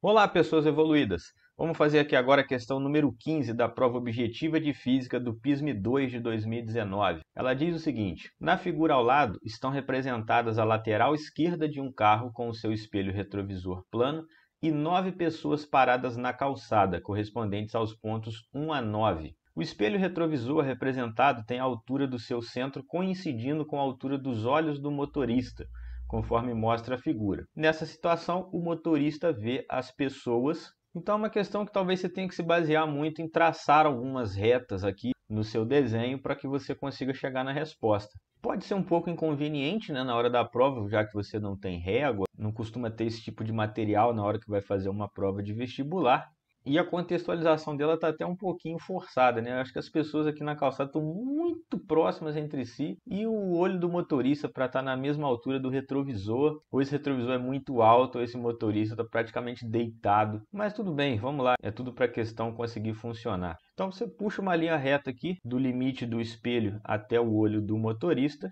Olá, pessoas evoluídas! Vamos fazer aqui agora a questão número 15 da prova objetiva de física do PISM 2 de 2019. Ela diz o seguinte: Na figura ao lado estão representadas a lateral esquerda de um carro com o seu espelho retrovisor plano e nove pessoas paradas na calçada, correspondentes aos pontos 1 a 9. O espelho retrovisor representado tem a altura do seu centro coincidindo com a altura dos olhos do motorista conforme mostra a figura. Nessa situação, o motorista vê as pessoas. Então é uma questão que talvez você tenha que se basear muito em traçar algumas retas aqui no seu desenho para que você consiga chegar na resposta. Pode ser um pouco inconveniente né, na hora da prova, já que você não tem régua, não costuma ter esse tipo de material na hora que vai fazer uma prova de vestibular, e a contextualização dela está até um pouquinho forçada, né? Acho que as pessoas aqui na calçada estão muito próximas entre si e o olho do motorista para estar tá na mesma altura do retrovisor, ou esse retrovisor é muito alto, ou esse motorista está praticamente deitado. Mas tudo bem, vamos lá, é tudo para a questão conseguir funcionar. Então você puxa uma linha reta aqui do limite do espelho até o olho do motorista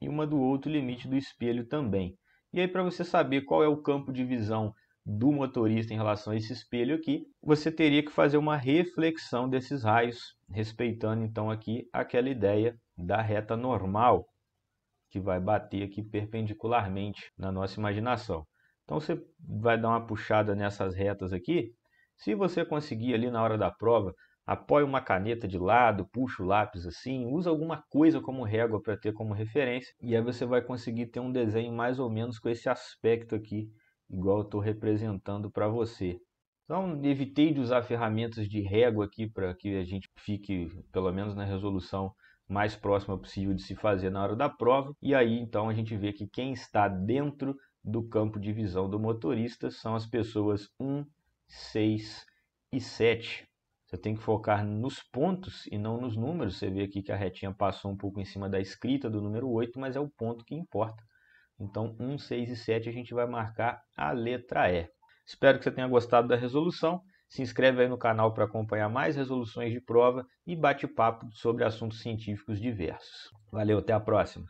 e uma do outro limite do espelho também. E aí para você saber qual é o campo de visão do motorista em relação a esse espelho aqui, você teria que fazer uma reflexão desses raios, respeitando então aqui aquela ideia da reta normal, que vai bater aqui perpendicularmente na nossa imaginação. Então você vai dar uma puxada nessas retas aqui. Se você conseguir ali na hora da prova, apoia uma caneta de lado, puxa o lápis assim, usa alguma coisa como régua para ter como referência, e aí você vai conseguir ter um desenho mais ou menos com esse aspecto aqui igual eu estou representando para você. Então, evitei de usar ferramentas de régua aqui para que a gente fique, pelo menos na resolução, mais próxima possível de se fazer na hora da prova. E aí, então, a gente vê que quem está dentro do campo de visão do motorista são as pessoas 1, 6 e 7. Você tem que focar nos pontos e não nos números. Você vê aqui que a retinha passou um pouco em cima da escrita do número 8, mas é o ponto que importa. Então, 1, 6 e 7 a gente vai marcar a letra E. Espero que você tenha gostado da resolução. Se inscreve aí no canal para acompanhar mais resoluções de prova e bate-papo sobre assuntos científicos diversos. Valeu, até a próxima!